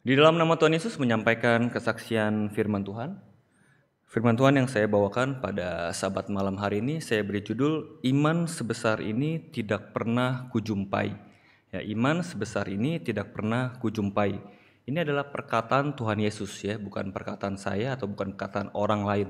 Di dalam nama Tuhan Yesus menyampaikan kesaksian firman Tuhan. Firman Tuhan yang saya bawakan pada sabat malam hari ini saya beri judul Iman sebesar ini tidak pernah kujumpai. Ya, iman sebesar ini tidak pernah kujumpai. Ini adalah perkataan Tuhan Yesus ya, bukan perkataan saya atau bukan perkataan orang lain.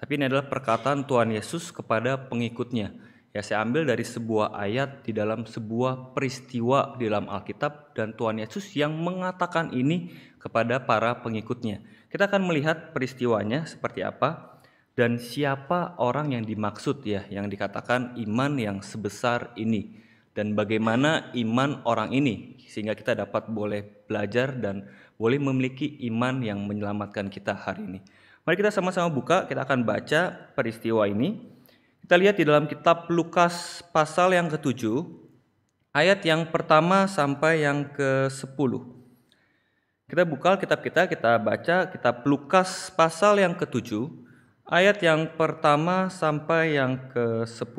Tapi ini adalah perkataan Tuhan Yesus kepada pengikutnya Ya saya ambil dari sebuah ayat di dalam sebuah peristiwa di dalam Alkitab dan Tuhan Yesus yang mengatakan ini kepada para pengikutnya. Kita akan melihat peristiwanya seperti apa dan siapa orang yang dimaksud ya yang dikatakan iman yang sebesar ini dan bagaimana iman orang ini sehingga kita dapat boleh belajar dan boleh memiliki iman yang menyelamatkan kita hari ini. Mari kita sama-sama buka, kita akan baca peristiwa ini kita lihat di dalam kitab Lukas pasal yang ke-7, ayat yang pertama sampai yang ke-10. Kita buka kitab kita, kita baca kitab Lukas pasal yang ke-7, ayat yang pertama sampai yang ke-10.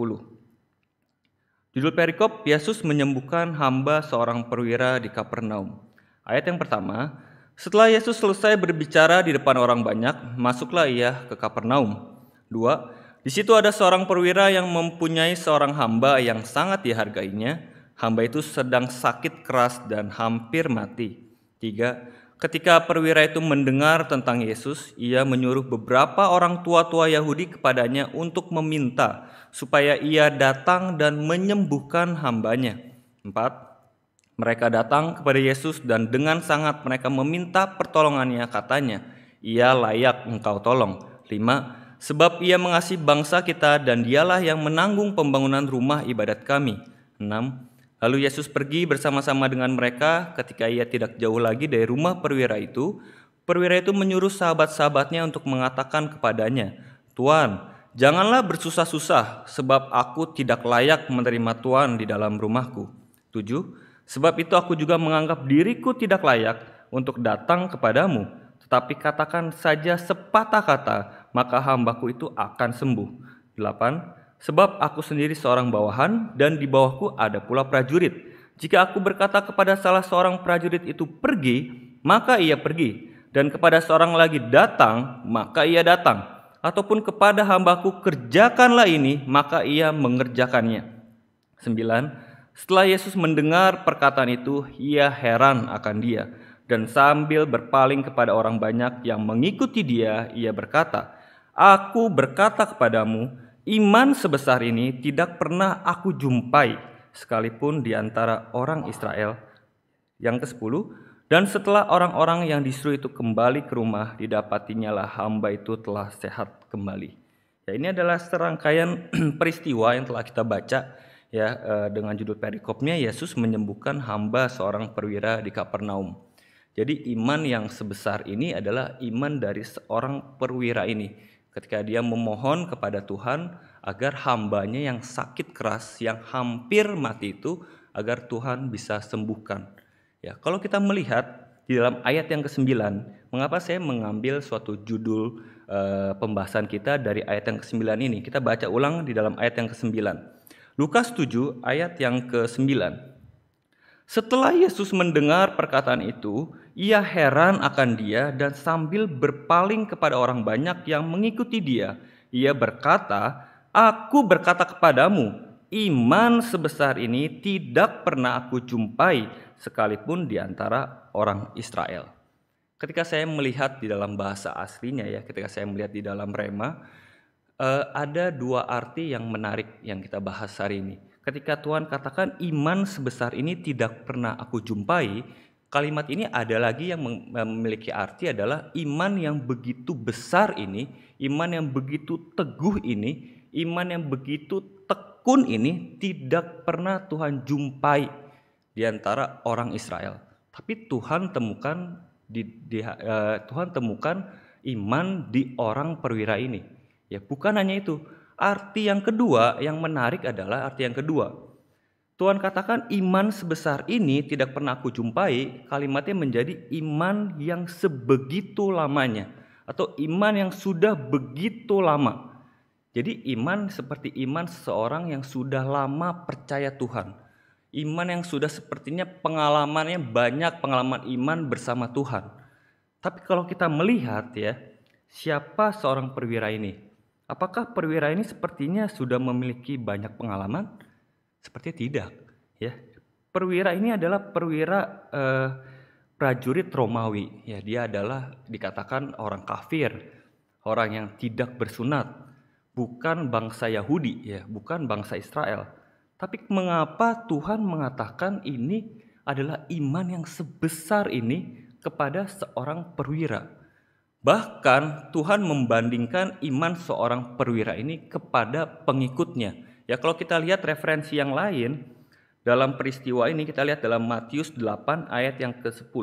Judul perikop, Yesus menyembuhkan hamba seorang perwira di Kapernaum. Ayat yang pertama, setelah Yesus selesai berbicara di depan orang banyak, masuklah ia ke Kapernaum. Dua, di situ ada seorang perwira yang mempunyai seorang hamba yang sangat dihargainya. Hamba itu sedang sakit keras dan hampir mati. Tiga, ketika perwira itu mendengar tentang Yesus, ia menyuruh beberapa orang tua-tua Yahudi kepadanya untuk meminta supaya ia datang dan menyembuhkan hambanya. Empat, mereka datang kepada Yesus dan dengan sangat mereka meminta pertolongannya katanya, ia layak engkau tolong. Lima, sebab ia mengasihi bangsa kita dan dialah yang menanggung pembangunan rumah ibadat kami. 6. Lalu Yesus pergi bersama-sama dengan mereka ketika ia tidak jauh lagi dari rumah perwira itu. Perwira itu menyuruh sahabat-sahabatnya untuk mengatakan kepadanya, Tuan, janganlah bersusah-susah sebab aku tidak layak menerima Tuhan di dalam rumahku. 7. Sebab itu aku juga menganggap diriku tidak layak untuk datang kepadamu, tetapi katakan saja sepatah kata maka hambaku itu akan sembuh. 8. Sebab aku sendiri seorang bawahan dan di bawahku ada pula prajurit. Jika aku berkata kepada salah seorang prajurit itu pergi, maka ia pergi. Dan kepada seorang lagi datang, maka ia datang. Ataupun kepada hambaku kerjakanlah ini, maka ia mengerjakannya. 9. Setelah Yesus mendengar perkataan itu, ia heran akan dia. Dan sambil berpaling kepada orang banyak yang mengikuti dia, ia berkata, Aku berkata kepadamu, iman sebesar ini tidak pernah aku jumpai sekalipun di antara orang Israel. Yang ke-10, dan setelah orang-orang yang disuruh itu kembali ke rumah, didapatinya lah hamba itu telah sehat kembali. Ya, ini adalah serangkaian peristiwa yang telah kita baca ya eh, dengan judul perikopnya Yesus menyembuhkan hamba seorang perwira di Kapernaum. Jadi iman yang sebesar ini adalah iman dari seorang perwira ini ketika dia memohon kepada Tuhan agar hambanya yang sakit keras yang hampir mati itu agar Tuhan bisa sembuhkan. Ya, kalau kita melihat di dalam ayat yang ke-9, mengapa saya mengambil suatu judul e, pembahasan kita dari ayat yang ke-9 ini? Kita baca ulang di dalam ayat yang ke-9. Lukas 7 ayat yang ke-9. Setelah Yesus mendengar perkataan itu, ia heran akan dia dan sambil berpaling kepada orang banyak yang mengikuti dia, ia berkata, "Aku berkata kepadamu, iman sebesar ini tidak pernah aku jumpai sekalipun di antara orang Israel." Ketika saya melihat di dalam bahasa aslinya ya, ketika saya melihat di dalam rema, eh, ada dua arti yang menarik yang kita bahas hari ini. Ketika Tuhan katakan iman sebesar ini tidak pernah aku jumpai, kalimat ini ada lagi yang memiliki arti adalah iman yang begitu besar ini, iman yang begitu teguh ini, iman yang begitu tekun ini tidak pernah Tuhan jumpai di antara orang Israel. Tapi Tuhan temukan di, di uh, Tuhan temukan iman di orang perwira ini. Ya, bukan hanya itu, Arti yang kedua yang menarik adalah arti yang kedua. Tuhan katakan iman sebesar ini tidak pernah aku jumpai, kalimatnya menjadi iman yang sebegitu lamanya atau iman yang sudah begitu lama. Jadi iman seperti iman seseorang yang sudah lama percaya Tuhan. Iman yang sudah sepertinya pengalamannya banyak pengalaman iman bersama Tuhan. Tapi kalau kita melihat ya, siapa seorang perwira ini? Apakah perwira ini sepertinya sudah memiliki banyak pengalaman? Seperti tidak, ya. Perwira ini adalah perwira eh, prajurit Romawi, ya. Dia adalah dikatakan orang kafir, orang yang tidak bersunat, bukan bangsa Yahudi, ya, bukan bangsa Israel. Tapi mengapa Tuhan mengatakan ini adalah iman yang sebesar ini kepada seorang perwira? Bahkan Tuhan membandingkan iman seorang perwira ini kepada pengikutnya. Ya kalau kita lihat referensi yang lain dalam peristiwa ini kita lihat dalam Matius 8 ayat yang ke-10.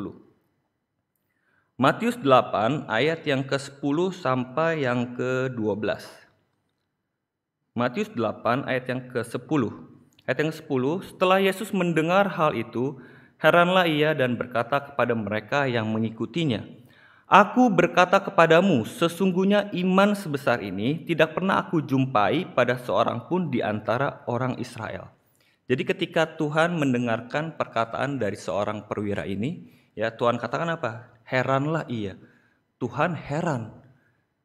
Matius 8 ayat yang ke-10 sampai yang ke-12. Matius 8 ayat yang ke-10. Ayat yang ke-10, setelah Yesus mendengar hal itu, heranlah ia dan berkata kepada mereka yang mengikutinya, Aku berkata kepadamu, sesungguhnya iman sebesar ini tidak pernah aku jumpai pada seorang pun di antara orang Israel. Jadi ketika Tuhan mendengarkan perkataan dari seorang perwira ini, ya Tuhan katakan apa? Heranlah ia. Tuhan heran.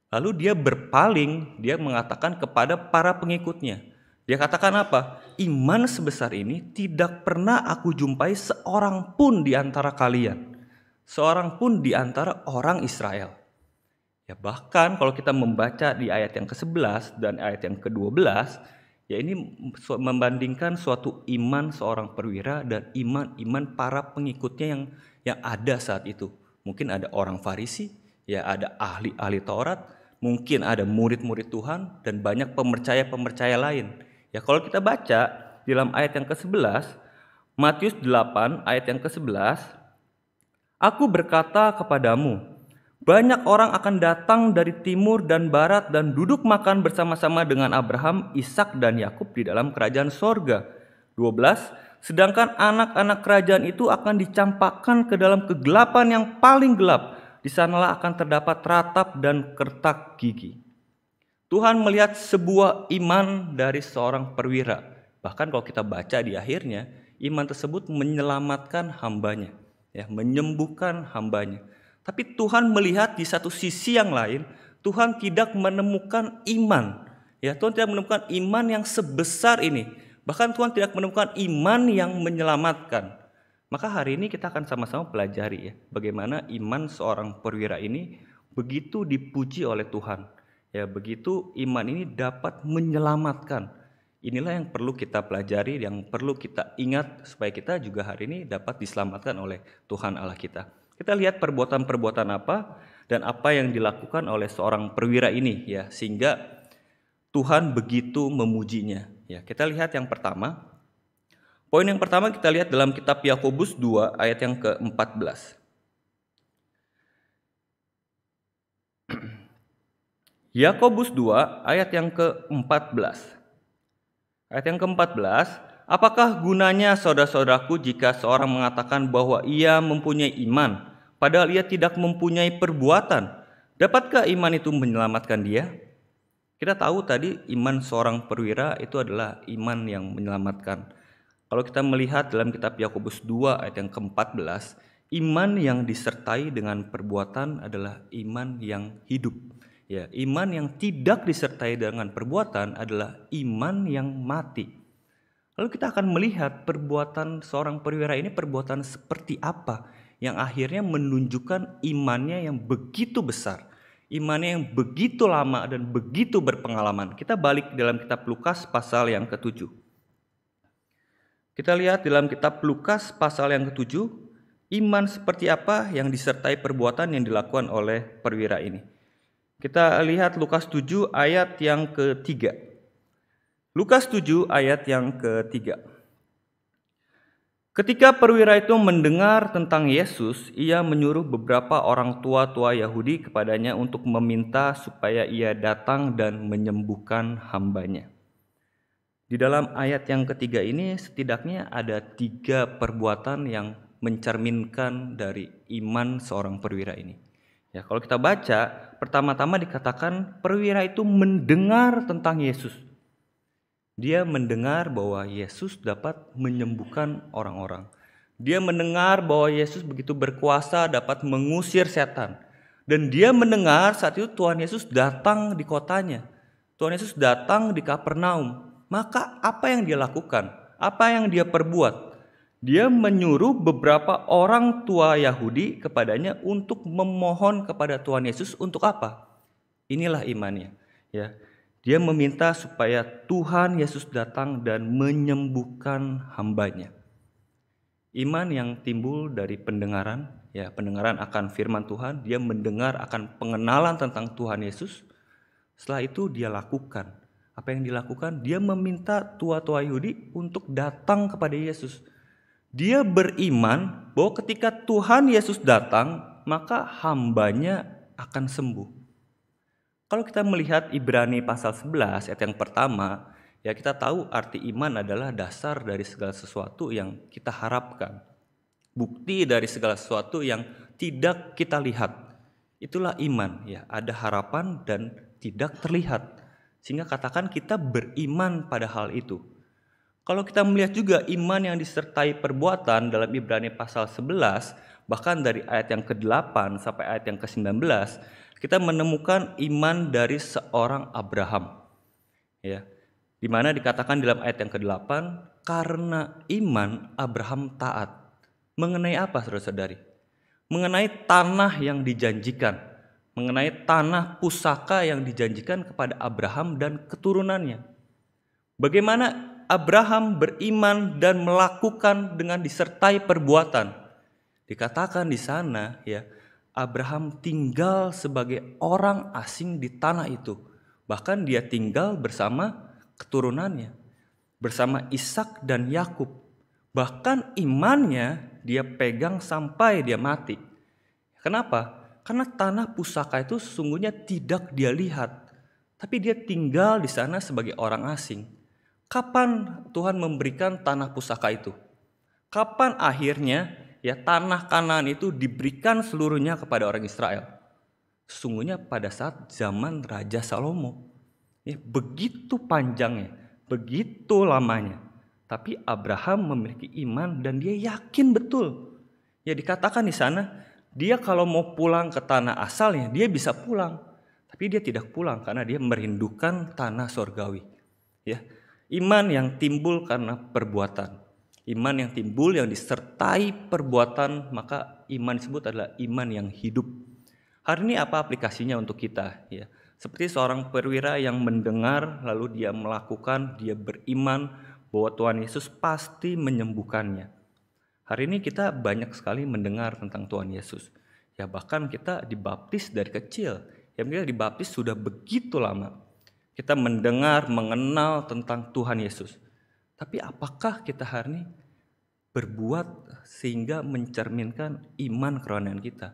Lalu dia berpaling, dia mengatakan kepada para pengikutnya. Dia katakan apa? Iman sebesar ini tidak pernah aku jumpai seorang pun di antara kalian seorang pun di antara orang Israel. Ya bahkan kalau kita membaca di ayat yang ke-11 dan ayat yang ke-12, ya ini membandingkan suatu iman seorang perwira dan iman-iman para pengikutnya yang yang ada saat itu. Mungkin ada orang Farisi, ya ada ahli-ahli Taurat, mungkin ada murid-murid Tuhan dan banyak pemercaya-pemercaya lain. Ya kalau kita baca di dalam ayat yang ke-11, Matius 8 ayat yang ke-11 Aku berkata kepadamu, banyak orang akan datang dari timur dan barat dan duduk makan bersama-sama dengan Abraham, Ishak, dan Yakub di dalam kerajaan sorga. 12. Sedangkan anak-anak kerajaan itu akan dicampakkan ke dalam kegelapan yang paling gelap. Di sanalah akan terdapat ratap dan kertak gigi. Tuhan melihat sebuah iman dari seorang perwira. Bahkan kalau kita baca di akhirnya, iman tersebut menyelamatkan hambanya ya menyembuhkan hambanya. Tapi Tuhan melihat di satu sisi yang lain, Tuhan tidak menemukan iman. Ya, Tuhan tidak menemukan iman yang sebesar ini. Bahkan Tuhan tidak menemukan iman yang menyelamatkan. Maka hari ini kita akan sama-sama pelajari ya bagaimana iman seorang perwira ini begitu dipuji oleh Tuhan. Ya, begitu iman ini dapat menyelamatkan Inilah yang perlu kita pelajari, yang perlu kita ingat supaya kita juga hari ini dapat diselamatkan oleh Tuhan Allah kita. Kita lihat perbuatan-perbuatan apa dan apa yang dilakukan oleh seorang perwira ini ya sehingga Tuhan begitu memujinya. Ya, kita lihat yang pertama. Poin yang pertama kita lihat dalam kitab Yakobus 2 ayat yang ke-14. Yakobus 2 ayat yang ke-14. Ayat yang ke-14, apakah gunanya saudara-saudaraku jika seorang mengatakan bahwa ia mempunyai iman, padahal ia tidak mempunyai perbuatan? Dapatkah iman itu menyelamatkan dia? Kita tahu tadi iman seorang perwira itu adalah iman yang menyelamatkan. Kalau kita melihat dalam kitab Yakobus 2 ayat yang ke-14, iman yang disertai dengan perbuatan adalah iman yang hidup. Ya, iman yang tidak disertai dengan perbuatan adalah iman yang mati. Lalu kita akan melihat perbuatan seorang perwira ini perbuatan seperti apa yang akhirnya menunjukkan imannya yang begitu besar, imannya yang begitu lama dan begitu berpengalaman. Kita balik dalam kitab Lukas pasal yang ke-7. Kita lihat dalam kitab Lukas pasal yang ke-7, iman seperti apa yang disertai perbuatan yang dilakukan oleh perwira ini. Kita lihat Lukas 7 ayat yang ketiga. Lukas 7 ayat yang ketiga. Ketika perwira itu mendengar tentang Yesus, ia menyuruh beberapa orang tua-tua Yahudi kepadanya untuk meminta supaya ia datang dan menyembuhkan hambanya. Di dalam ayat yang ketiga ini setidaknya ada tiga perbuatan yang mencerminkan dari iman seorang perwira ini. Ya, kalau kita baca pertama-tama dikatakan perwira itu mendengar tentang Yesus. Dia mendengar bahwa Yesus dapat menyembuhkan orang-orang. Dia mendengar bahwa Yesus begitu berkuasa dapat mengusir setan. Dan dia mendengar saat itu Tuhan Yesus datang di kotanya. Tuhan Yesus datang di Kapernaum. Maka apa yang dia lakukan? Apa yang dia perbuat? dia menyuruh beberapa orang tua Yahudi kepadanya untuk memohon kepada Tuhan Yesus untuk apa? Inilah imannya, ya. Dia meminta supaya Tuhan Yesus datang dan menyembuhkan hambanya. Iman yang timbul dari pendengaran, ya pendengaran akan firman Tuhan, dia mendengar akan pengenalan tentang Tuhan Yesus. Setelah itu dia lakukan. Apa yang dilakukan? Dia meminta tua-tua Yahudi untuk datang kepada Yesus dia beriman bahwa ketika Tuhan Yesus datang, maka hambanya akan sembuh. Kalau kita melihat Ibrani pasal 11 ayat yang pertama, ya kita tahu arti iman adalah dasar dari segala sesuatu yang kita harapkan. Bukti dari segala sesuatu yang tidak kita lihat. Itulah iman, ya, ada harapan dan tidak terlihat. Sehingga katakan kita beriman pada hal itu. Kalau kita melihat juga iman yang disertai perbuatan dalam Ibrani pasal 11, bahkan dari ayat yang ke-8 sampai ayat yang ke-19, kita menemukan iman dari seorang Abraham. Ya. Di mana dikatakan dalam ayat yang ke-8, karena iman Abraham taat. Mengenai apa saudara-saudari? Mengenai tanah yang dijanjikan, mengenai tanah pusaka yang dijanjikan kepada Abraham dan keturunannya. Bagaimana Abraham beriman dan melakukan dengan disertai perbuatan. Dikatakan di sana ya, Abraham tinggal sebagai orang asing di tanah itu. Bahkan dia tinggal bersama keturunannya, bersama Ishak dan Yakub. Bahkan imannya dia pegang sampai dia mati. Kenapa? Karena tanah pusaka itu sungguhnya tidak dia lihat, tapi dia tinggal di sana sebagai orang asing. Kapan Tuhan memberikan tanah pusaka itu? Kapan akhirnya ya tanah kanan itu diberikan seluruhnya kepada orang Israel? Sungguhnya pada saat zaman Raja Salomo. Ya, begitu panjangnya, begitu lamanya. Tapi Abraham memiliki iman dan dia yakin betul. Ya dikatakan di sana, dia kalau mau pulang ke tanah asalnya, dia bisa pulang. Tapi dia tidak pulang karena dia merindukan tanah sorgawi. Ya, Iman yang timbul karena perbuatan. Iman yang timbul yang disertai perbuatan, maka iman disebut adalah iman yang hidup. Hari ini apa aplikasinya untuk kita? Ya, seperti seorang perwira yang mendengar lalu dia melakukan, dia beriman bahwa Tuhan Yesus pasti menyembuhkannya. Hari ini kita banyak sekali mendengar tentang Tuhan Yesus. Ya bahkan kita dibaptis dari kecil. Ya kita dibaptis sudah begitu lama. Kita mendengar, mengenal tentang Tuhan Yesus. Tapi apakah kita hari ini berbuat sehingga mencerminkan iman kerohanian kita?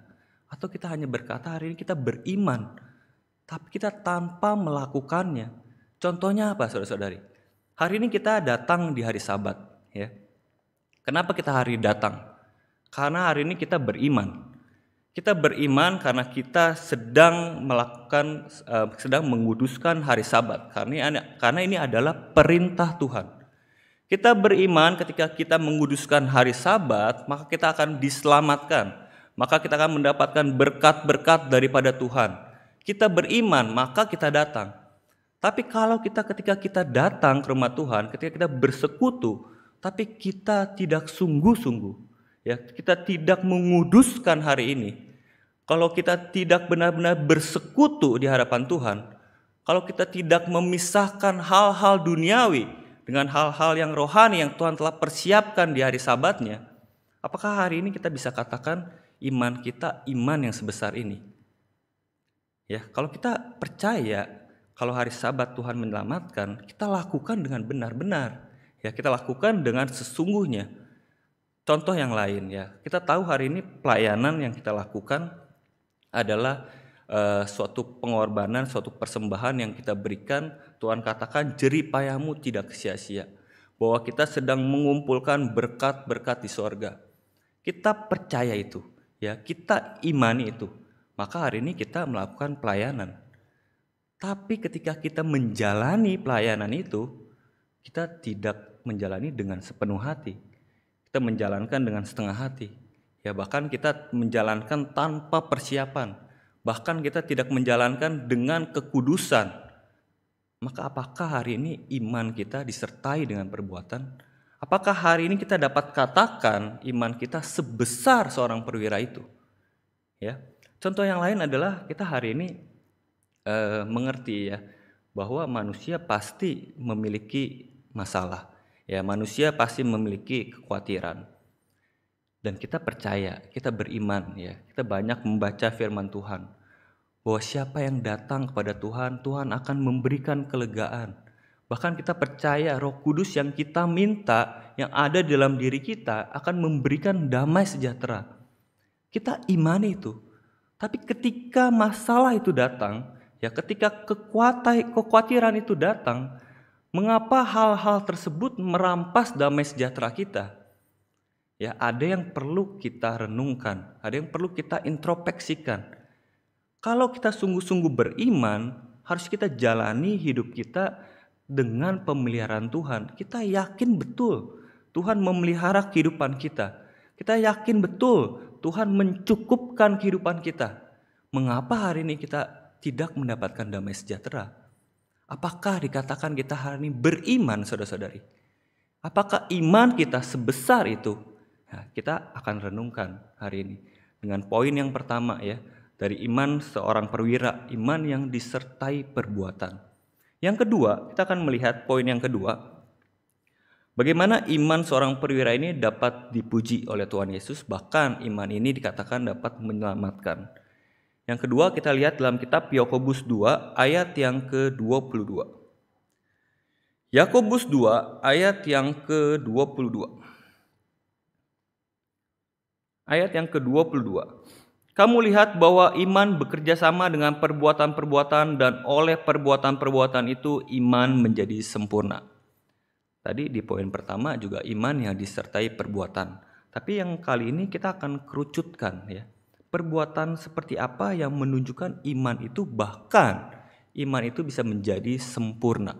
Atau kita hanya berkata hari ini kita beriman, tapi kita tanpa melakukannya. Contohnya apa saudara-saudari? Hari ini kita datang di hari sabat. ya. Kenapa kita hari datang? Karena hari ini kita beriman. Kita beriman karena kita sedang melakukan uh, sedang menguduskan hari Sabat karena karena ini adalah perintah Tuhan. Kita beriman ketika kita menguduskan hari Sabat, maka kita akan diselamatkan. Maka kita akan mendapatkan berkat-berkat daripada Tuhan. Kita beriman, maka kita datang. Tapi kalau kita ketika kita datang ke rumah Tuhan, ketika kita bersekutu, tapi kita tidak sungguh-sungguh, ya kita tidak menguduskan hari ini kalau kita tidak benar-benar bersekutu di hadapan Tuhan, kalau kita tidak memisahkan hal-hal duniawi dengan hal-hal yang rohani yang Tuhan telah persiapkan di hari sabatnya, apakah hari ini kita bisa katakan iman kita iman yang sebesar ini? Ya, kalau kita percaya kalau hari sabat Tuhan menyelamatkan, kita lakukan dengan benar-benar. Ya, kita lakukan dengan sesungguhnya. Contoh yang lain ya, kita tahu hari ini pelayanan yang kita lakukan adalah uh, suatu pengorbanan, suatu persembahan yang kita berikan. Tuhan katakan jerih payahmu tidak sia-sia. Bahwa kita sedang mengumpulkan berkat-berkat di sorga. Kita percaya itu, ya kita imani itu. Maka hari ini kita melakukan pelayanan. Tapi ketika kita menjalani pelayanan itu, kita tidak menjalani dengan sepenuh hati. Kita menjalankan dengan setengah hati Ya bahkan kita menjalankan tanpa persiapan. Bahkan kita tidak menjalankan dengan kekudusan. Maka apakah hari ini iman kita disertai dengan perbuatan? Apakah hari ini kita dapat katakan iman kita sebesar seorang perwira itu? Ya. Contoh yang lain adalah kita hari ini eh, mengerti ya bahwa manusia pasti memiliki masalah. Ya, manusia pasti memiliki kekhawatiran dan kita percaya, kita beriman ya. Kita banyak membaca firman Tuhan bahwa siapa yang datang kepada Tuhan, Tuhan akan memberikan kelegaan. Bahkan kita percaya Roh Kudus yang kita minta, yang ada dalam diri kita akan memberikan damai sejahtera. Kita imani itu. Tapi ketika masalah itu datang, ya ketika kekuatai kekhawatiran itu datang, mengapa hal-hal tersebut merampas damai sejahtera kita? Ya, ada yang perlu kita renungkan, ada yang perlu kita introspeksikan. Kalau kita sungguh-sungguh beriman, harus kita jalani hidup kita dengan pemeliharaan Tuhan. Kita yakin betul Tuhan memelihara kehidupan kita. Kita yakin betul Tuhan mencukupkan kehidupan kita. Mengapa hari ini kita tidak mendapatkan damai sejahtera? Apakah dikatakan kita hari ini beriman, saudara-saudari? Apakah iman kita sebesar itu? Nah, kita akan renungkan hari ini dengan poin yang pertama ya, dari iman seorang perwira, iman yang disertai perbuatan. Yang kedua, kita akan melihat poin yang kedua. Bagaimana iman seorang perwira ini dapat dipuji oleh Tuhan Yesus, bahkan iman ini dikatakan dapat menyelamatkan. Yang kedua, kita lihat dalam kitab Yakobus 2 ayat yang ke-22. Yakobus 2 ayat yang ke-22 ayat yang ke-22. Kamu lihat bahwa iman bekerja sama dengan perbuatan-perbuatan dan oleh perbuatan-perbuatan itu iman menjadi sempurna. Tadi di poin pertama juga iman yang disertai perbuatan. Tapi yang kali ini kita akan kerucutkan ya. Perbuatan seperti apa yang menunjukkan iman itu bahkan iman itu bisa menjadi sempurna.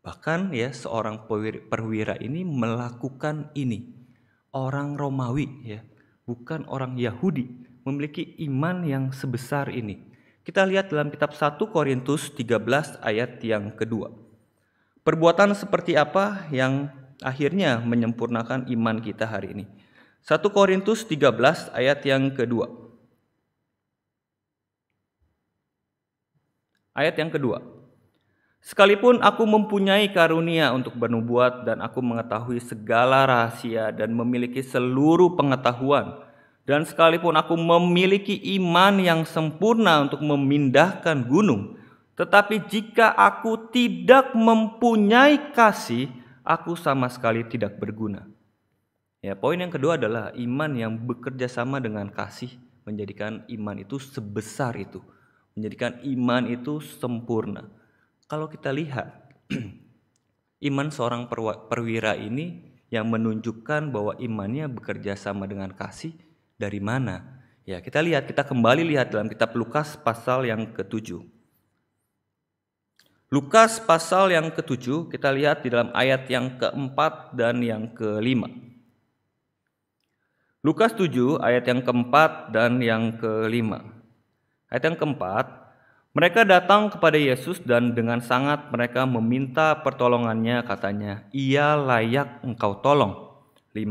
Bahkan ya seorang perwira ini melakukan ini. Orang Romawi ya, bukan orang Yahudi, memiliki iman yang sebesar ini. Kita lihat dalam kitab 1 Korintus 13 ayat yang kedua. Perbuatan seperti apa yang akhirnya menyempurnakan iman kita hari ini? 1 Korintus 13 ayat yang kedua. Ayat yang kedua, Sekalipun aku mempunyai karunia untuk bernubuat dan aku mengetahui segala rahasia dan memiliki seluruh pengetahuan, dan sekalipun aku memiliki iman yang sempurna untuk memindahkan gunung, tetapi jika aku tidak mempunyai kasih, aku sama sekali tidak berguna. Ya, poin yang kedua adalah iman yang bekerja sama dengan kasih menjadikan iman itu sebesar itu, menjadikan iman itu sempurna. Kalau kita lihat iman seorang perwira ini yang menunjukkan bahwa imannya bekerja sama dengan kasih dari mana? Ya, kita lihat, kita kembali lihat dalam kitab Lukas pasal yang ketujuh. Lukas pasal yang ketujuh, kita lihat di dalam ayat yang keempat dan yang kelima. Lukas 7 ayat yang keempat dan yang kelima. Ayat yang keempat, mereka datang kepada Yesus dan dengan sangat mereka meminta pertolongannya katanya, ia layak engkau tolong. 5.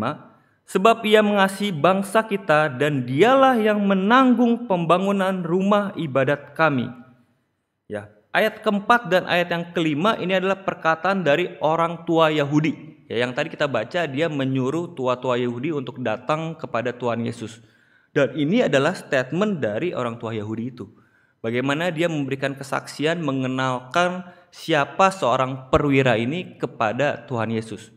Sebab ia mengasihi bangsa kita dan dialah yang menanggung pembangunan rumah ibadat kami. Ya, ayat keempat dan ayat yang kelima ini adalah perkataan dari orang tua Yahudi. Ya, yang tadi kita baca dia menyuruh tua-tua Yahudi untuk datang kepada Tuhan Yesus. Dan ini adalah statement dari orang tua Yahudi itu. Bagaimana dia memberikan kesaksian mengenalkan siapa seorang perwira ini kepada Tuhan Yesus.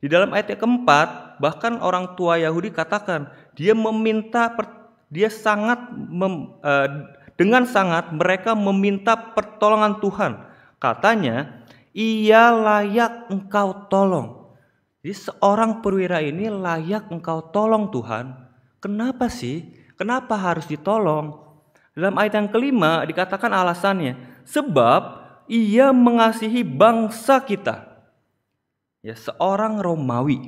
Di dalam ayat yang keempat, bahkan orang tua Yahudi katakan dia meminta dia sangat mem, eh, dengan sangat mereka meminta pertolongan Tuhan. Katanya, ia layak engkau tolong. Jadi seorang perwira ini layak engkau tolong Tuhan. Kenapa sih? Kenapa harus ditolong? Dalam ayat yang kelima dikatakan alasannya, sebab ia mengasihi bangsa kita. Ya, seorang Romawi,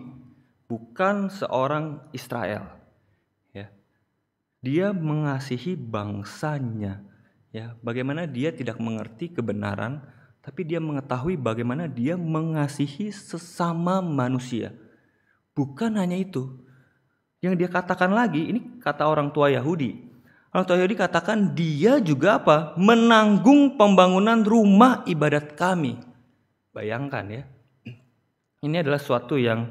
bukan seorang Israel. Ya. Dia mengasihi bangsanya. Ya, bagaimana dia tidak mengerti kebenaran, tapi dia mengetahui bagaimana dia mengasihi sesama manusia. Bukan hanya itu. Yang dia katakan lagi, ini kata orang tua Yahudi, Orang tua Yahudi katakan dia juga apa? Menanggung pembangunan rumah ibadat kami. Bayangkan ya. Ini adalah suatu yang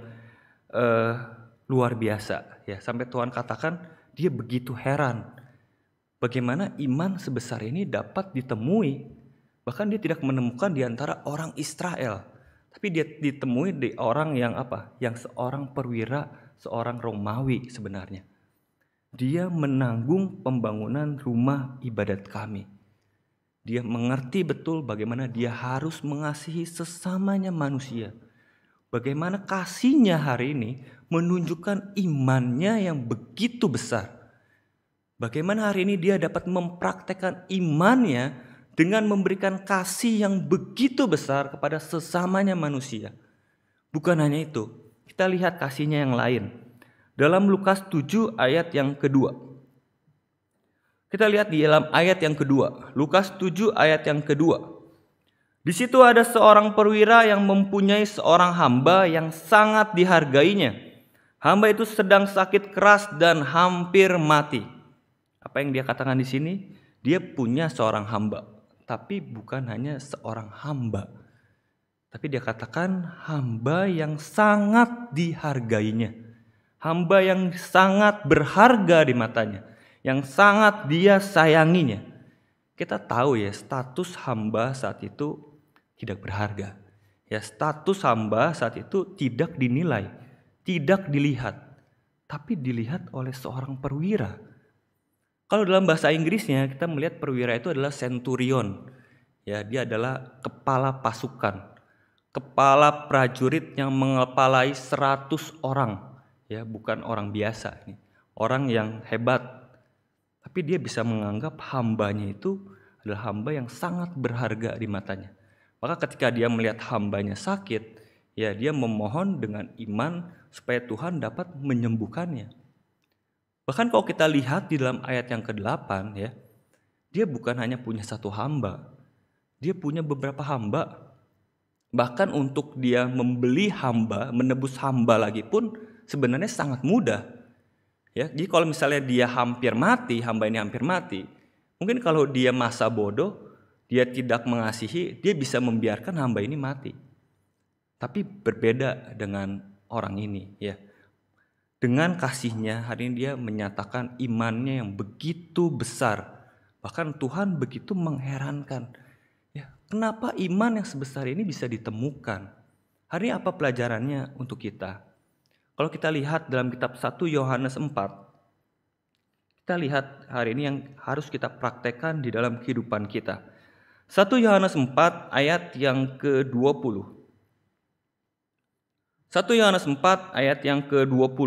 uh, luar biasa ya. Sampai Tuhan katakan dia begitu heran. Bagaimana iman sebesar ini dapat ditemui? Bahkan dia tidak menemukan di antara orang Israel. Tapi dia ditemui di orang yang apa? Yang seorang perwira, seorang Romawi sebenarnya dia menanggung pembangunan rumah ibadat kami. Dia mengerti betul bagaimana dia harus mengasihi sesamanya manusia. Bagaimana kasihnya hari ini menunjukkan imannya yang begitu besar. Bagaimana hari ini dia dapat mempraktekkan imannya dengan memberikan kasih yang begitu besar kepada sesamanya manusia. Bukan hanya itu, kita lihat kasihnya yang lain dalam Lukas 7 ayat yang kedua. Kita lihat di dalam ayat yang kedua, Lukas 7 ayat yang kedua. Di situ ada seorang perwira yang mempunyai seorang hamba yang sangat dihargainya. Hamba itu sedang sakit keras dan hampir mati. Apa yang dia katakan di sini? Dia punya seorang hamba, tapi bukan hanya seorang hamba. Tapi dia katakan hamba yang sangat dihargainya hamba yang sangat berharga di matanya, yang sangat dia sayanginya. Kita tahu ya status hamba saat itu tidak berharga. Ya status hamba saat itu tidak dinilai, tidak dilihat, tapi dilihat oleh seorang perwira. Kalau dalam bahasa Inggrisnya kita melihat perwira itu adalah centurion. Ya, dia adalah kepala pasukan, kepala prajurit yang mengepalai seratus orang ya bukan orang biasa ini Orang yang hebat. Tapi dia bisa menganggap hambanya itu adalah hamba yang sangat berharga di matanya. Maka ketika dia melihat hambanya sakit, ya dia memohon dengan iman supaya Tuhan dapat menyembuhkannya. Bahkan kalau kita lihat di dalam ayat yang ke-8 ya, dia bukan hanya punya satu hamba, dia punya beberapa hamba. Bahkan untuk dia membeli hamba, menebus hamba lagi pun sebenarnya sangat mudah. Ya, jadi kalau misalnya dia hampir mati, hamba ini hampir mati, mungkin kalau dia masa bodoh, dia tidak mengasihi, dia bisa membiarkan hamba ini mati. Tapi berbeda dengan orang ini, ya. Dengan kasihnya hari ini dia menyatakan imannya yang begitu besar. Bahkan Tuhan begitu mengherankan. Ya, kenapa iman yang sebesar ini bisa ditemukan? Hari ini apa pelajarannya untuk kita? Kalau kita lihat dalam kitab 1 Yohanes 4, kita lihat hari ini yang harus kita praktekkan di dalam kehidupan kita. 1 Yohanes 4 ayat yang ke-20. 1 Yohanes 4 ayat yang ke-20.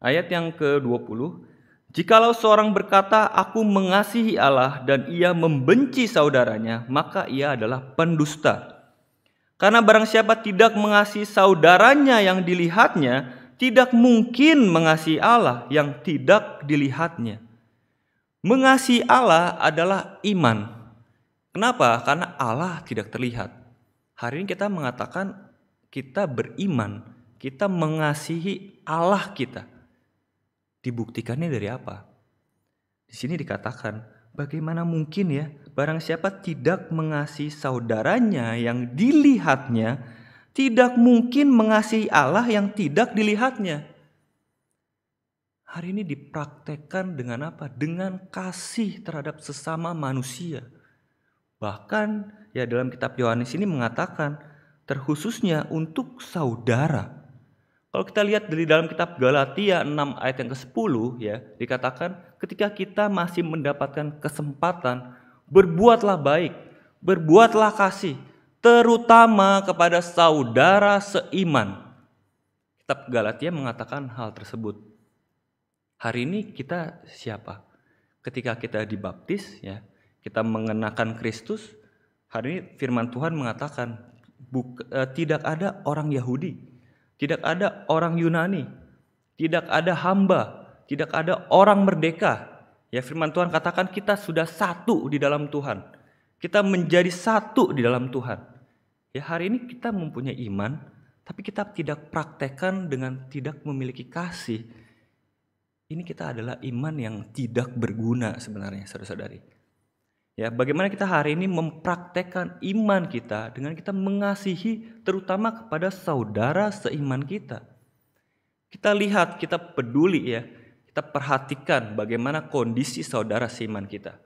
Ayat yang ke-20, Jikalau seorang berkata, "Aku mengasihi Allah," dan ia membenci saudaranya, maka ia adalah pendusta. Karena barang siapa tidak mengasihi saudaranya yang dilihatnya, tidak mungkin mengasihi Allah yang tidak dilihatnya. Mengasihi Allah adalah iman. Kenapa? Karena Allah tidak terlihat. Hari ini kita mengatakan kita beriman, kita mengasihi Allah kita. Dibuktikannya dari apa? Di sini dikatakan, Bagaimana mungkin ya, barang siapa tidak mengasihi saudaranya yang dilihatnya, tidak mungkin mengasihi Allah yang tidak dilihatnya. Hari ini dipraktekkan dengan apa? Dengan kasih terhadap sesama manusia. Bahkan ya dalam kitab Yohanes ini mengatakan terkhususnya untuk saudara. Kalau kita lihat dari dalam kitab Galatia 6 ayat yang ke-10 ya, dikatakan ketika kita masih mendapatkan kesempatan, berbuatlah baik, berbuatlah kasih, terutama kepada saudara seiman. Kitab Galatia mengatakan hal tersebut. Hari ini kita siapa? Ketika kita dibaptis ya, kita mengenakan Kristus, hari ini firman Tuhan mengatakan eh, tidak ada orang Yahudi tidak ada orang Yunani, tidak ada hamba, tidak ada orang merdeka. Ya firman Tuhan katakan kita sudah satu di dalam Tuhan. Kita menjadi satu di dalam Tuhan. Ya hari ini kita mempunyai iman, tapi kita tidak praktekkan dengan tidak memiliki kasih. Ini kita adalah iman yang tidak berguna sebenarnya saudara-saudari. Ya, bagaimana kita hari ini mempraktekkan iman kita dengan kita mengasihi terutama kepada saudara seiman kita. Kita lihat, kita peduli ya, kita perhatikan bagaimana kondisi saudara seiman kita.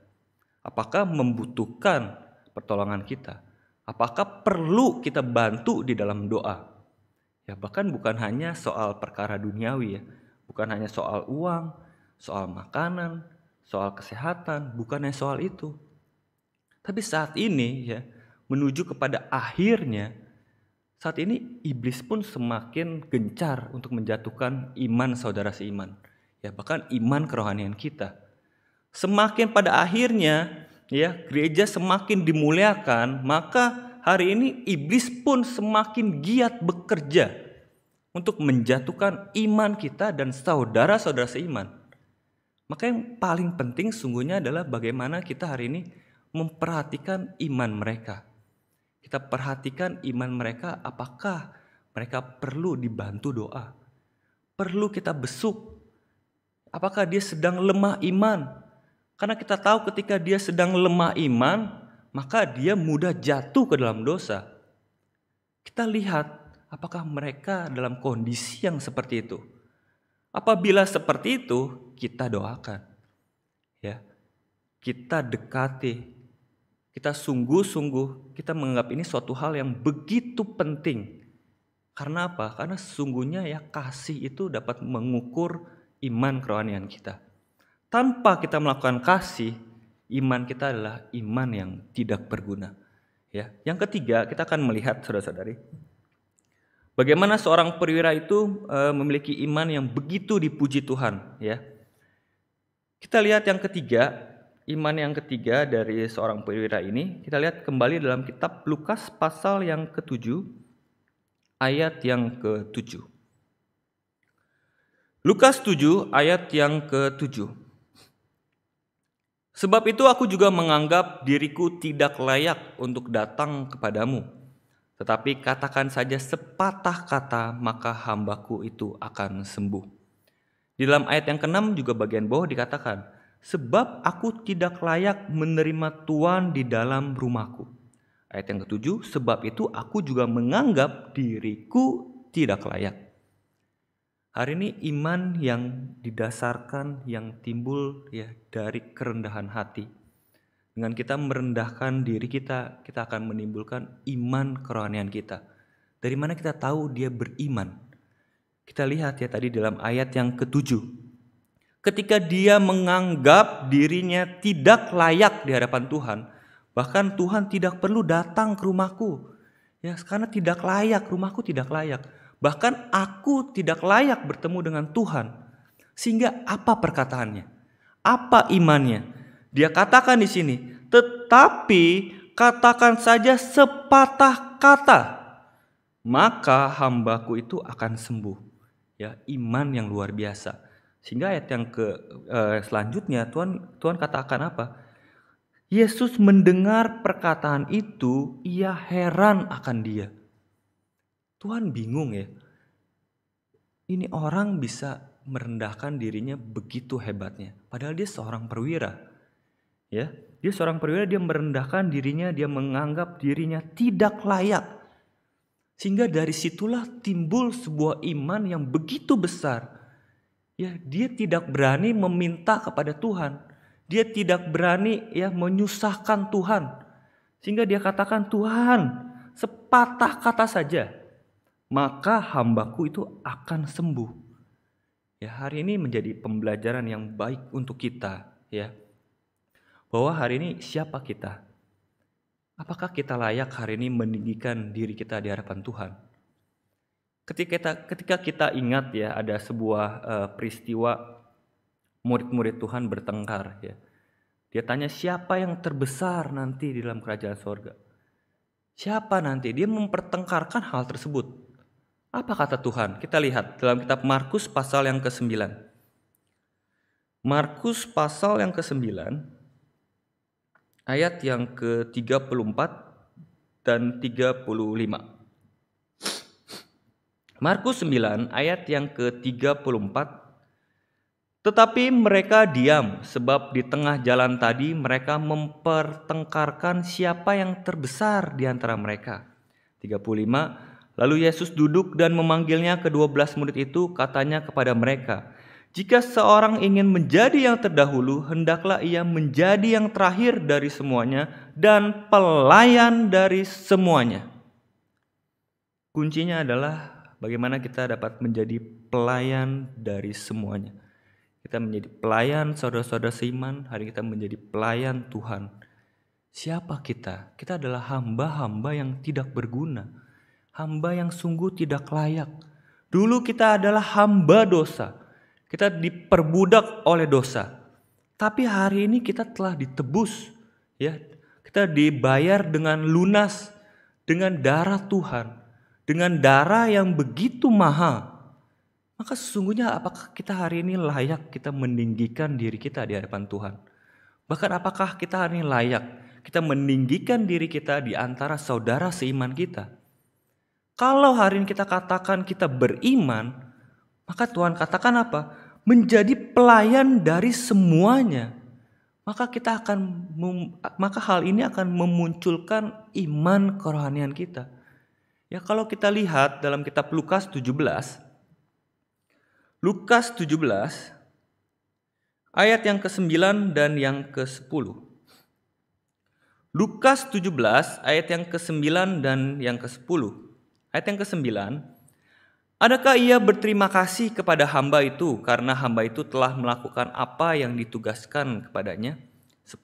Apakah membutuhkan pertolongan kita? Apakah perlu kita bantu di dalam doa? Ya, bahkan bukan hanya soal perkara duniawi ya, bukan hanya soal uang, soal makanan, soal kesehatan, bukan hanya soal itu tapi saat ini ya menuju kepada akhirnya saat ini iblis pun semakin gencar untuk menjatuhkan iman saudara seiman. Ya, bahkan iman kerohanian kita. Semakin pada akhirnya ya gereja semakin dimuliakan, maka hari ini iblis pun semakin giat bekerja untuk menjatuhkan iman kita dan saudara-saudara seiman. Maka yang paling penting sungguhnya adalah bagaimana kita hari ini memperhatikan iman mereka. Kita perhatikan iman mereka apakah mereka perlu dibantu doa. Perlu kita besuk. Apakah dia sedang lemah iman? Karena kita tahu ketika dia sedang lemah iman, maka dia mudah jatuh ke dalam dosa. Kita lihat apakah mereka dalam kondisi yang seperti itu. Apabila seperti itu, kita doakan. Ya. Kita dekati, kita sungguh-sungguh kita menganggap ini suatu hal yang begitu penting. Karena apa? Karena sesungguhnya ya kasih itu dapat mengukur iman kerohanian kita. Tanpa kita melakukan kasih, iman kita adalah iman yang tidak berguna. Ya. Yang ketiga, kita akan melihat Saudara-saudari bagaimana seorang perwira itu e, memiliki iman yang begitu dipuji Tuhan, ya. Kita lihat yang ketiga, iman yang ketiga dari seorang perwira ini kita lihat kembali dalam kitab Lukas pasal yang ketujuh ayat yang ketujuh. Lukas 7 ayat yang ketujuh. Sebab itu aku juga menganggap diriku tidak layak untuk datang kepadamu. Tetapi katakan saja sepatah kata maka hambaku itu akan sembuh. Di dalam ayat yang keenam juga bagian bawah dikatakan, sebab aku tidak layak menerima Tuhan di dalam rumahku. Ayat yang ketujuh, sebab itu aku juga menganggap diriku tidak layak. Hari ini iman yang didasarkan yang timbul ya dari kerendahan hati. Dengan kita merendahkan diri kita, kita akan menimbulkan iman kerohanian kita. Dari mana kita tahu dia beriman? Kita lihat ya tadi dalam ayat yang ketujuh ketika dia menganggap dirinya tidak layak di hadapan Tuhan, bahkan Tuhan tidak perlu datang ke rumahku. Ya, karena tidak layak, rumahku tidak layak. Bahkan aku tidak layak bertemu dengan Tuhan. Sehingga apa perkataannya? Apa imannya? Dia katakan di sini, tetapi katakan saja sepatah kata, maka hambaku itu akan sembuh. Ya, iman yang luar biasa. Sehingga ayat yang ke eh, selanjutnya Tuhan Tuhan katakan apa? Yesus mendengar perkataan itu, ia heran akan dia. Tuhan bingung ya. Ini orang bisa merendahkan dirinya begitu hebatnya. Padahal dia seorang perwira. Ya, dia seorang perwira dia merendahkan dirinya, dia menganggap dirinya tidak layak. Sehingga dari situlah timbul sebuah iman yang begitu besar ya dia tidak berani meminta kepada Tuhan. Dia tidak berani ya menyusahkan Tuhan. Sehingga dia katakan, "Tuhan, sepatah kata saja, maka hambaku itu akan sembuh." Ya, hari ini menjadi pembelajaran yang baik untuk kita, ya. Bahwa hari ini siapa kita? Apakah kita layak hari ini meninggikan diri kita di hadapan Tuhan? ketika kita ketika kita ingat ya ada sebuah uh, peristiwa murid-murid Tuhan bertengkar ya. Dia tanya siapa yang terbesar nanti di dalam kerajaan sorga. Siapa nanti? Dia mempertengkarkan hal tersebut. Apa kata Tuhan? Kita lihat dalam kitab Markus pasal yang ke-9. Markus pasal yang ke-9 ayat yang ke-34 dan 35. Markus 9 ayat yang ke-34 tetapi mereka diam sebab di tengah jalan tadi mereka mempertengkarkan siapa yang terbesar di antara mereka. 35 Lalu Yesus duduk dan memanggilnya ke dua belas murid itu katanya kepada mereka, Jika seorang ingin menjadi yang terdahulu, hendaklah ia menjadi yang terakhir dari semuanya dan pelayan dari semuanya. Kuncinya adalah Bagaimana kita dapat menjadi pelayan dari semuanya. Kita menjadi pelayan saudara-saudara seiman, hari ini kita menjadi pelayan Tuhan. Siapa kita? Kita adalah hamba-hamba yang tidak berguna. Hamba yang sungguh tidak layak. Dulu kita adalah hamba dosa. Kita diperbudak oleh dosa. Tapi hari ini kita telah ditebus. ya Kita dibayar dengan lunas, dengan darah Tuhan dengan darah yang begitu mahal, maka sesungguhnya apakah kita hari ini layak kita meninggikan diri kita di hadapan Tuhan? Bahkan apakah kita hari ini layak kita meninggikan diri kita di antara saudara seiman kita? Kalau hari ini kita katakan kita beriman, maka Tuhan katakan apa? Menjadi pelayan dari semuanya. Maka kita akan maka hal ini akan memunculkan iman kerohanian kita Ya kalau kita lihat dalam kitab Lukas 17 Lukas 17 ayat yang ke-9 dan yang ke-10. Lukas 17 ayat yang ke-9 dan yang ke-10. Ayat yang ke-9 Adakah ia berterima kasih kepada hamba itu karena hamba itu telah melakukan apa yang ditugaskan kepadanya? 10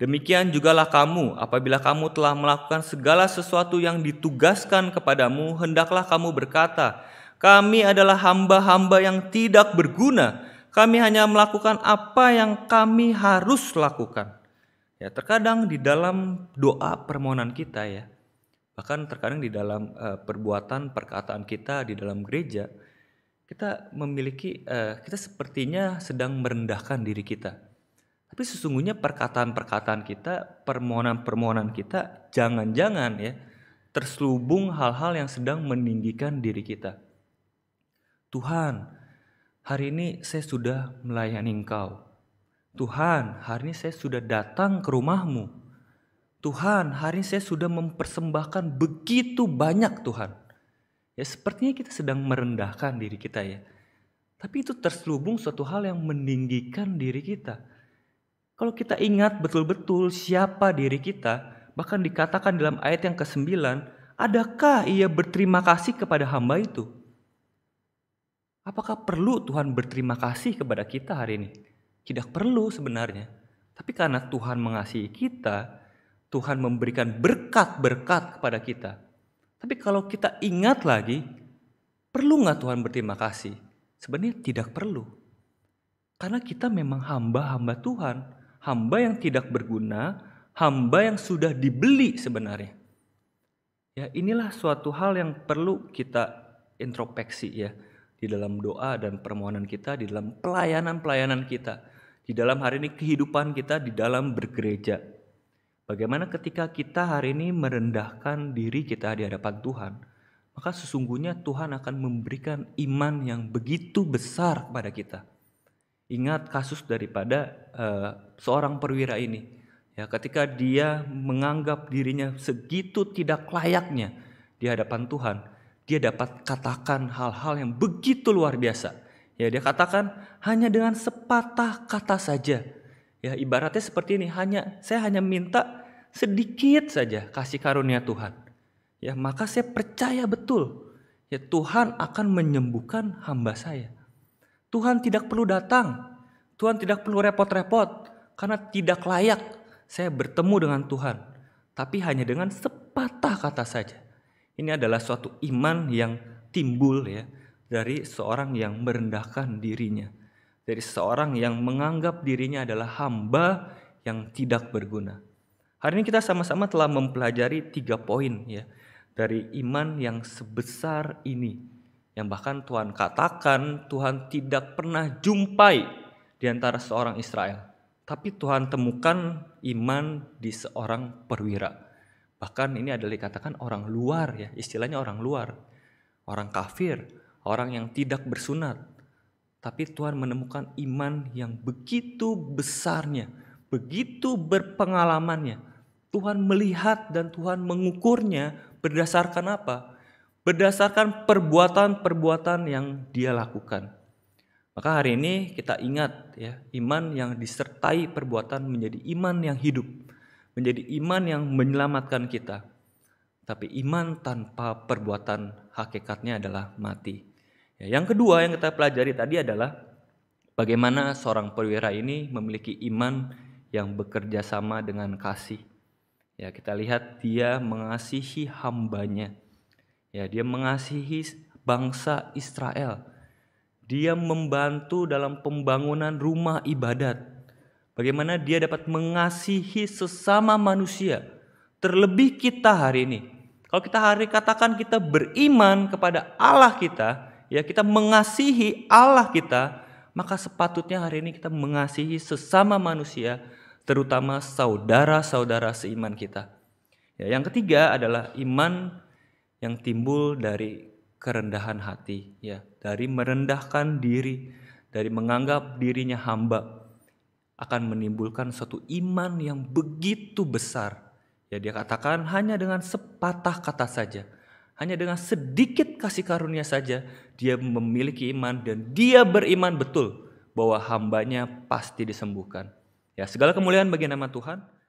Demikian jugalah kamu, apabila kamu telah melakukan segala sesuatu yang ditugaskan kepadamu, hendaklah kamu berkata, "Kami adalah hamba-hamba yang tidak berguna. Kami hanya melakukan apa yang kami harus lakukan." Ya, terkadang di dalam doa permohonan kita ya, bahkan terkadang di dalam uh, perbuatan perkataan kita di dalam gereja, kita memiliki uh, kita sepertinya sedang merendahkan diri kita tapi sesungguhnya perkataan-perkataan kita, permohonan-permohonan kita, jangan-jangan ya, terselubung hal-hal yang sedang meninggikan diri kita. Tuhan, hari ini saya sudah melayani Engkau. Tuhan, hari ini saya sudah datang ke rumahmu. Tuhan, hari ini saya sudah mempersembahkan begitu banyak Tuhan. Ya sepertinya kita sedang merendahkan diri kita ya. Tapi itu terselubung suatu hal yang meninggikan diri kita kalau kita ingat betul-betul siapa diri kita, bahkan dikatakan dalam ayat yang ke-9, adakah ia berterima kasih kepada hamba itu? Apakah perlu Tuhan berterima kasih kepada kita hari ini? Tidak perlu sebenarnya. Tapi karena Tuhan mengasihi kita, Tuhan memberikan berkat-berkat kepada kita. Tapi kalau kita ingat lagi, perlu nggak Tuhan berterima kasih? Sebenarnya tidak perlu. Karena kita memang hamba-hamba Tuhan hamba yang tidak berguna, hamba yang sudah dibeli sebenarnya. Ya, inilah suatu hal yang perlu kita introspeksi ya di dalam doa dan permohonan kita, di dalam pelayanan-pelayanan kita, di dalam hari ini kehidupan kita di dalam bergereja. Bagaimana ketika kita hari ini merendahkan diri kita di hadapan Tuhan, maka sesungguhnya Tuhan akan memberikan iman yang begitu besar pada kita. Ingat kasus daripada uh, seorang perwira ini. Ya, ketika dia menganggap dirinya segitu tidak layaknya di hadapan Tuhan, dia dapat katakan hal-hal yang begitu luar biasa. Ya, dia katakan hanya dengan sepatah kata saja. Ya, ibaratnya seperti ini, hanya saya hanya minta sedikit saja kasih karunia Tuhan. Ya, maka saya percaya betul ya Tuhan akan menyembuhkan hamba saya. Tuhan tidak perlu datang. Tuhan tidak perlu repot-repot karena tidak layak saya bertemu dengan Tuhan. Tapi hanya dengan sepatah kata saja. Ini adalah suatu iman yang timbul ya dari seorang yang merendahkan dirinya. Dari seorang yang menganggap dirinya adalah hamba yang tidak berguna. Hari ini kita sama-sama telah mempelajari tiga poin ya dari iman yang sebesar ini yang bahkan Tuhan katakan Tuhan tidak pernah jumpai di antara seorang Israel. Tapi Tuhan temukan iman di seorang perwira. Bahkan ini adalah dikatakan orang luar ya, istilahnya orang luar. Orang kafir, orang yang tidak bersunat. Tapi Tuhan menemukan iman yang begitu besarnya, begitu berpengalamannya. Tuhan melihat dan Tuhan mengukurnya berdasarkan apa? berdasarkan perbuatan-perbuatan yang dia lakukan. Maka hari ini kita ingat ya, iman yang disertai perbuatan menjadi iman yang hidup, menjadi iman yang menyelamatkan kita. Tapi iman tanpa perbuatan hakikatnya adalah mati. Ya, yang kedua yang kita pelajari tadi adalah bagaimana seorang perwira ini memiliki iman yang bekerja sama dengan kasih. Ya, kita lihat dia mengasihi hambanya. Ya, dia mengasihi bangsa Israel. Dia membantu dalam pembangunan rumah ibadat. Bagaimana dia dapat mengasihi sesama manusia, terlebih kita hari ini. Kalau kita hari katakan kita beriman kepada Allah kita, ya kita mengasihi Allah kita, maka sepatutnya hari ini kita mengasihi sesama manusia, terutama saudara-saudara seiman kita. Ya, yang ketiga adalah iman yang timbul dari kerendahan hati ya, dari merendahkan diri, dari menganggap dirinya hamba akan menimbulkan suatu iman yang begitu besar. Ya dia katakan hanya dengan sepatah kata saja, hanya dengan sedikit kasih karunia saja dia memiliki iman dan dia beriman betul bahwa hambanya pasti disembuhkan. Ya segala kemuliaan bagi nama Tuhan.